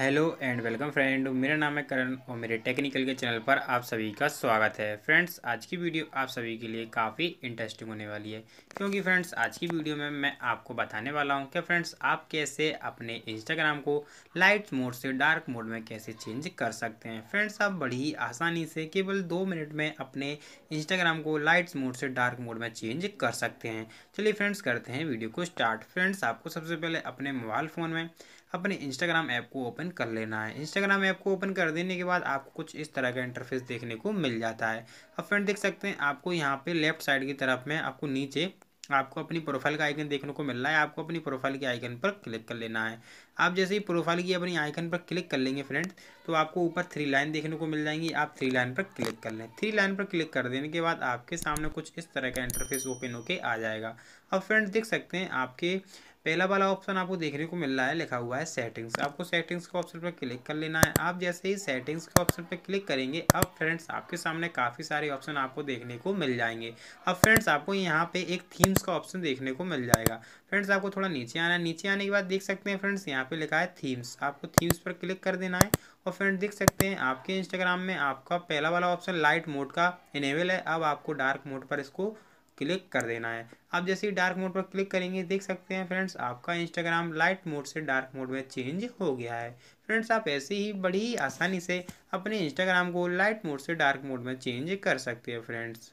hello and welcome friend मेरा नाम है करण और मेरे टेक्निकल के चैनल पर आप सभी का स्वागत है फ्रेंड्स आज की वीडियो आप सभी के लिए काफ़ी इंटरेस्टिंग होने वाली है क्योंकि फ्रेंड्स आज की वीडियो में मैं आपको बताने वाला हूं कि फ्रेंड्स आप कैसे अपने इंस्टाग्राम को लाइट मोड से डार्क मोड में कैसे चेंज कर सकते हैं फ्रेंड्स आप बड़ी ही आसानी से केवल दो मिनट में अपने इंस्टाग्राम को लाइट्स मोड से डार्क मोड में चेंज कर सकते हैं चलिए फ्रेंड्स करते हैं वीडियो को स्टार्ट फ्रेंड्स आपको सबसे पहले अपने मोबाइल फ़ोन में अपने इंस्टाग्राम ऐप को ओपन कर लेना है इंस्टाग्राम ऐप को ओपन कर देने के बाद आपको कुछ इस तरह का इंटरफेस देखने को मिल जाता है अब फ्रेंड देख सकते हैं आपको यहाँ पे लेफ्ट साइड की तरफ में आपको नीचे आपको अपनी प्रोफाइल का आइकन देखने को मिल रहा है आपको अपनी प्रोफाइल के आइकन पर क्लिक कर लेना है आप जैसे ही प्रोफाइल की अपनी आइकन पर क्लिक कर लेंगे फ्रेंड तो आपको ऊपर थ्री लाइन देखने को मिल जाएंगी आप थ्री लाइन पर क्लिक कर लें थ्री लाइन पर क्लिक कर देने के बाद आपके सामने कुछ इस तरह का इंटरफेस ओपन होके आ जाएगा अब फ्रेंड्स देख सकते हैं आपके पहला वाला ऑप्शन आपको देखने को मिल रहा है लिखा हुआ है सेटिंग्स आपको सेटिंग्स के ऑप्शन पर क्लिक कर लेना है आप जैसे ही सेटिंग्स के ऑप्शन पर क्लिक करेंगे अब फ्रेंड्स आपके सामने काफ़ी सारे ऑप्शन आपको देखने को मिल जाएंगे अब फ्रेंड्स आपको यहाँ पे एक थीम्स का ऑप्शन देखने को मिल जाएगा फ्रेंड्स आपको थोड़ा नीचे आना है नीचे आने के बाद देख सकते हैं फ्रेंड्स यहाँ पे लिखा है थीम्स आपको थीम्स पर क्लिक कर देना है और फ्रेंड्स देख सकते हैं आपके इंस्टाग्राम में आपका पहला वाला ऑप्शन लाइट मोड का इनेबल है अब आपको डार्क मोड पर इसको क्लिक कर देना है आप जैसे ही डार्क मोड पर क्लिक करेंगे देख सकते हैं फ्रेंड्स आपका इंस्टाग्राम लाइट मोड से डार्क मोड में चेंज हो गया है फ्रेंड्स आप ऐसे ही बड़ी आसानी से अपने इंस्टाग्राम को लाइट मोड से डार्क मोड में चेंज कर सकते हैं फ्रेंड्स